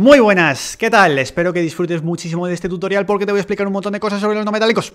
Muy buenas, ¿qué tal? Espero que disfrutes muchísimo de este tutorial porque te voy a explicar un montón de cosas sobre los no metálicos.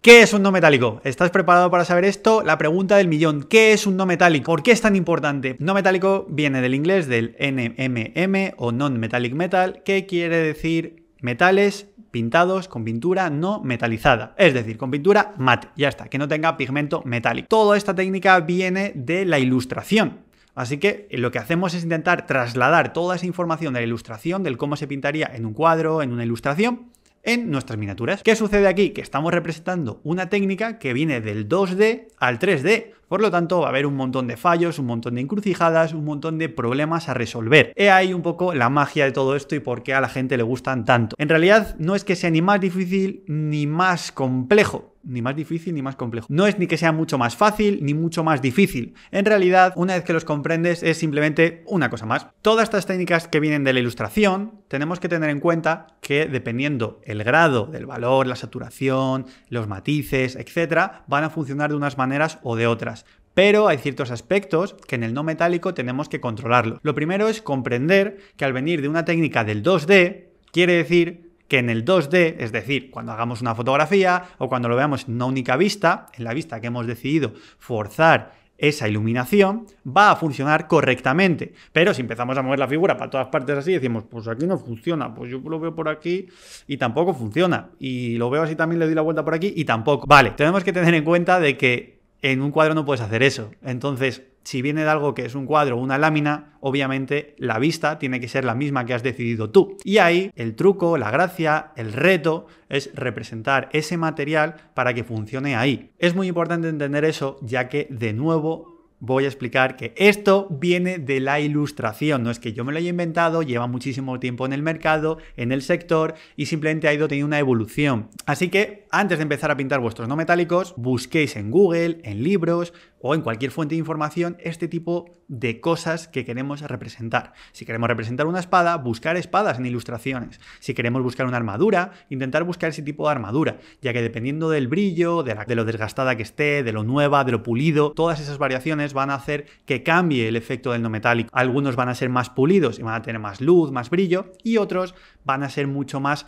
¿Qué es un no metálico? ¿Estás preparado para saber esto? La pregunta del millón. ¿Qué es un no metálico? ¿Por qué es tan importante? No metálico viene del inglés del NMM o non-metallic metal, que quiere decir metales pintados con pintura no metalizada, es decir, con pintura mate, ya está, que no tenga pigmento metálico. Toda esta técnica viene de la ilustración, Así que eh, lo que hacemos es intentar trasladar toda esa información de la ilustración, del cómo se pintaría en un cuadro, en una ilustración, en nuestras miniaturas. ¿Qué sucede aquí? Que estamos representando una técnica que viene del 2D al 3D por lo tanto, va a haber un montón de fallos, un montón de encrucijadas, un montón de problemas a resolver. He ahí un poco la magia de todo esto y por qué a la gente le gustan tanto. En realidad, no es que sea ni más difícil ni más complejo ni más difícil ni más complejo. No es ni que sea mucho más fácil ni mucho más difícil. En realidad, una vez que los comprendes, es simplemente una cosa más. Todas estas técnicas que vienen de la ilustración, tenemos que tener en cuenta que dependiendo el grado del valor, la saturación, los matices, etcétera, van a funcionar de unas maneras o de otras. Pero hay ciertos aspectos que en el no metálico tenemos que controlarlo. Lo primero es comprender que al venir de una técnica del 2D, quiere decir que en el 2D, es decir, cuando hagamos una fotografía o cuando lo veamos en una única vista, en la vista que hemos decidido forzar esa iluminación, va a funcionar correctamente. Pero si empezamos a mover la figura para todas partes así, decimos, pues aquí no funciona, pues yo lo veo por aquí y tampoco funciona. Y lo veo así también, le doy la vuelta por aquí y tampoco. Vale, tenemos que tener en cuenta de que en un cuadro no puedes hacer eso. Entonces, si viene de algo que es un cuadro o una lámina, obviamente la vista tiene que ser la misma que has decidido tú. Y ahí el truco, la gracia, el reto es representar ese material para que funcione ahí. Es muy importante entender eso, ya que de nuevo voy a explicar que esto viene de la ilustración, no es que yo me lo haya inventado, lleva muchísimo tiempo en el mercado, en el sector y simplemente ha ido teniendo una evolución. Así que antes de empezar a pintar vuestros no metálicos, busquéis en Google, en libros o en cualquier fuente de información este tipo de cosas que queremos representar. Si queremos representar una espada, buscar espadas en ilustraciones. Si queremos buscar una armadura, intentar buscar ese tipo de armadura, ya que dependiendo del brillo, de, lo desgastada que esté, de lo nueva, de lo pulido, todas esas variaciones van a hacer que cambie el efecto del no metálico. Algunos van a ser más pulidos y van a tener más luz, más brillo, y otros van a ser mucho más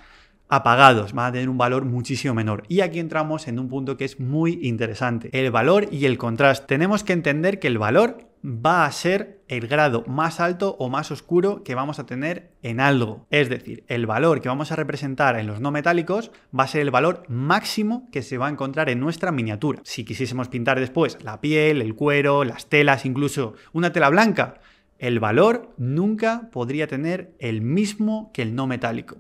apagados, van a tener un valor muchísimo menor. Y aquí entramos en un punto que es muy interesante, el valor y el contraste. Tenemos que entender que el valor va a ser el grado más alto o más oscuro que vamos a tener en algo. Es decir, el valor que vamos a representar en los no metálicos va a ser el valor máximo que se va a encontrar en nuestra miniatura. Si quisiésemos pintar después la piel, el cuero, las telas, incluso una tela blanca, el valor nunca podría tener el mismo que el no metálico.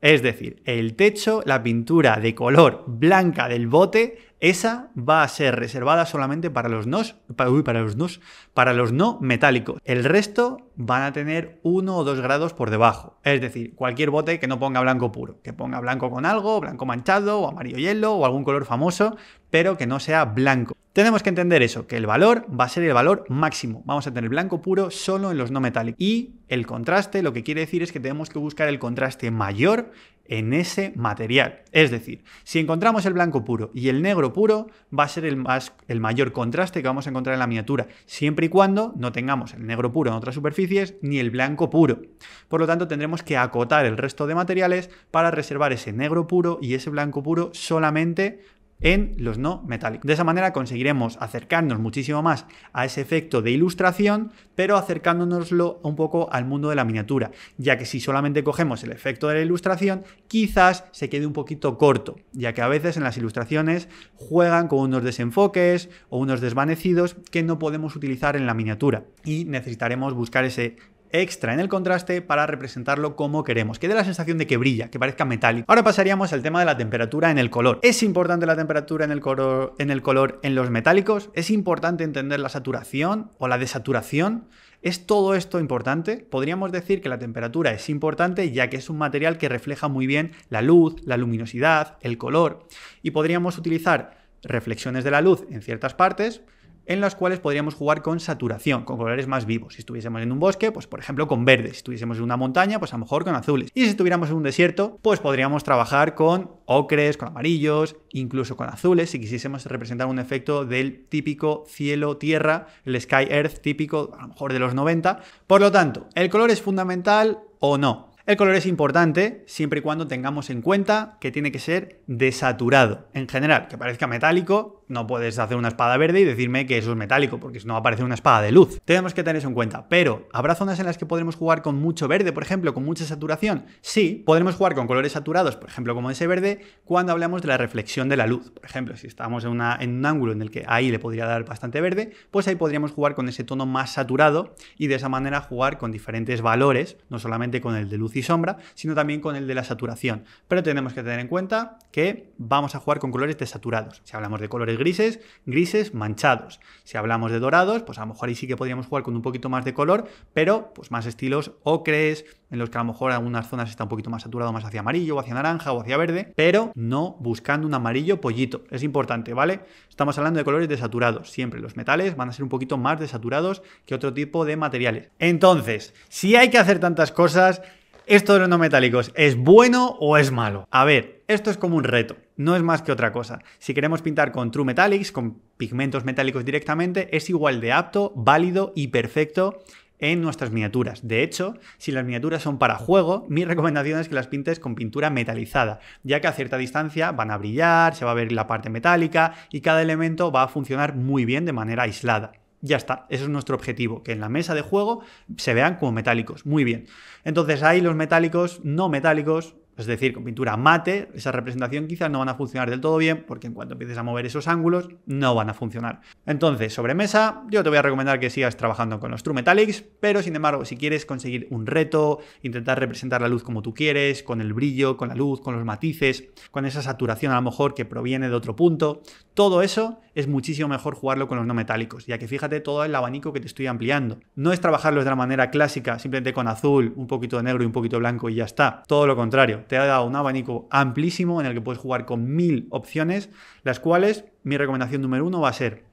Es decir, el techo, la pintura de color blanca del bote, esa va a ser reservada solamente para los, para, los para los no metálicos. El resto van a tener uno o dos grados por debajo. Es decir, cualquier bote que no ponga blanco puro, que ponga blanco con algo, blanco manchado o amarillo hielo o algún color famoso, pero que no sea blanco. Tenemos que entender eso, que el valor va a ser el valor máximo. Vamos a tener blanco puro solo en los no metálicos. Y el contraste lo que quiere decir es que tenemos que buscar el contraste mayor en ese material. Es decir, si encontramos el blanco puro y el negro puro, va a ser el, el mayor contraste que vamos a encontrar en la miniatura, siempre y cuando no tengamos el negro puro en otras superficies ni el blanco puro. Por lo tanto, tendremos que acotar el resto de materiales para reservar ese negro puro y ese blanco puro solamente en los no metálicos. De esa manera conseguiremos acercarnos muchísimo más a ese efecto de ilustración, pero acercándonoslo un poco al mundo de la miniatura, ya que si solamente cogemos el efecto de la ilustración, quizás se quede un poquito corto, ya que a veces en las ilustraciones juegan con unos desenfoques o unos desvanecidos que no podemos utilizar en la miniatura y necesitaremos buscar ese extra en el contraste para representarlo como queremos, que dé la sensación de que brilla, que parezca metálico. Ahora pasaríamos al tema de la temperatura en el color. ¿Es importante la temperatura en el, color, en el color en los metálicos? ¿Es importante entender la saturación o la desaturación? ¿Es todo esto importante? Podríamos decir que la temperatura es importante ya que es un material que refleja muy bien la luz, la luminosidad, el color y podríamos utilizar reflexiones de la luz en ciertas partes en las cuales podríamos jugar con saturación, con colores más vivos. Si estuviésemos en un bosque, pues por ejemplo con verdes. Si estuviésemos en una montaña, pues a lo mejor con azules. Y si estuviéramos en un desierto, pues podríamos trabajar con ocres, con amarillos, incluso con azules, si quisiésemos representar un efecto del típico cielo-tierra, el sky-earth típico, a lo mejor de los 90. Por lo tanto, ¿el color es fundamental o no? El color es importante siempre y cuando tengamos en cuenta que tiene que ser desaturado. En general, que parezca metálico, no puedes hacer una espada verde y decirme que eso es metálico, porque si no va a una espada de luz. Tenemos que tener eso en cuenta. Pero, ¿habrá zonas en las que podremos jugar con mucho verde, por ejemplo, con mucha saturación? Sí, podremos jugar con colores saturados, por ejemplo, como ese verde, cuando hablamos de la reflexión de la luz. Por ejemplo, si estamos en, en un ángulo en el que ahí le podría dar bastante verde, pues ahí podríamos jugar con ese tono más saturado y de esa manera jugar con diferentes valores, no solamente con el de luz y sombra, sino también con el de la saturación. Pero tenemos que tener en cuenta que vamos a jugar con colores desaturados. Si hablamos de colores grises, grises manchados. Si hablamos de dorados, pues a lo mejor ahí sí que podríamos jugar con un poquito más de color, pero pues más estilos ocres, en los que a lo mejor algunas zonas está un poquito más saturado, más hacia amarillo, o hacia naranja, o hacia verde, pero no buscando un amarillo pollito. Es importante, ¿vale? Estamos hablando de colores desaturados. Siempre los metales van a ser un poquito más desaturados que otro tipo de materiales. Entonces, si hay que hacer tantas cosas, ¿esto de los no metálicos es bueno o es malo? A ver, esto es como un reto, no es más que otra cosa. Si queremos pintar con True Metallics, con pigmentos metálicos directamente, es igual de apto, válido y perfecto en nuestras miniaturas. De hecho, si las miniaturas son para juego, mi recomendación es que las pintes con pintura metalizada, ya que a cierta distancia van a brillar, se va a ver la parte metálica y cada elemento va a funcionar muy bien de manera aislada. Ya está, ese es nuestro objetivo, que en la mesa de juego se vean como metálicos. Muy bien. Entonces hay los metálicos, no metálicos, es decir, con pintura mate, esa representación quizás no van a funcionar del todo bien, porque en cuanto empieces a mover esos ángulos, no van a funcionar. Entonces, sobre mesa, yo te voy a recomendar que sigas trabajando con los True Metallics, pero sin embargo, si quieres conseguir un reto, intentar representar la luz como tú quieres, con el brillo, con la luz, con los matices, con esa saturación a lo mejor que proviene de otro punto, todo eso es muchísimo mejor jugarlo con los no metálicos, ya que fíjate todo el abanico que te estoy ampliando. No es trabajarlos de la manera clásica, simplemente con azul, un poquito de negro y un poquito de blanco y ya está. Todo lo contrario te ha dado un abanico amplísimo en el que puedes jugar con mil opciones, las cuales mi recomendación número uno va a ser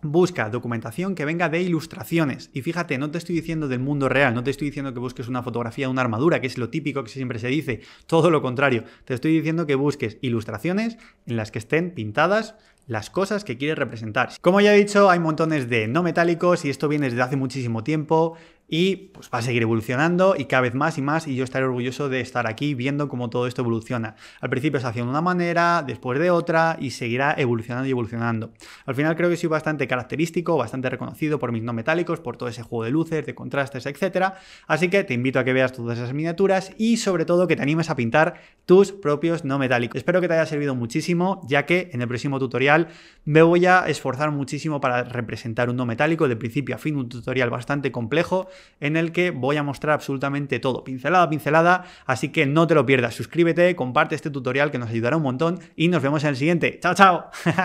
Busca documentación que venga de ilustraciones. Y fíjate, no te estoy diciendo del mundo real, no te estoy diciendo que busques una fotografía de una armadura, que es lo típico que siempre se dice, todo lo contrario. Te estoy diciendo que busques ilustraciones en las que estén pintadas las cosas que quieres representar. Como ya he dicho, hay montones de no metálicos y esto viene desde hace muchísimo tiempo y pues va a seguir evolucionando y cada vez más y más y yo estaré orgulloso de estar aquí viendo cómo todo esto evoluciona. Al principio se hacía de una manera, después de otra y seguirá evolucionando y evolucionando. Al final creo que soy bastante característico, bastante reconocido por mis no metálicos, por todo ese juego de luces, de contrastes, etc. Así que te invito a que veas todas esas miniaturas y sobre todo que te animes a pintar tus propios no metálicos. Espero que te haya servido muchísimo ya que en el próximo tutorial me voy a esforzar muchísimo para representar un no metálico de principio a fin, un tutorial bastante complejo en el que voy a mostrar absolutamente todo, pincelada a pincelada, así que no te lo pierdas, suscríbete, comparte este tutorial que nos ayudará un montón y nos vemos en el siguiente. ¡Chao, chao!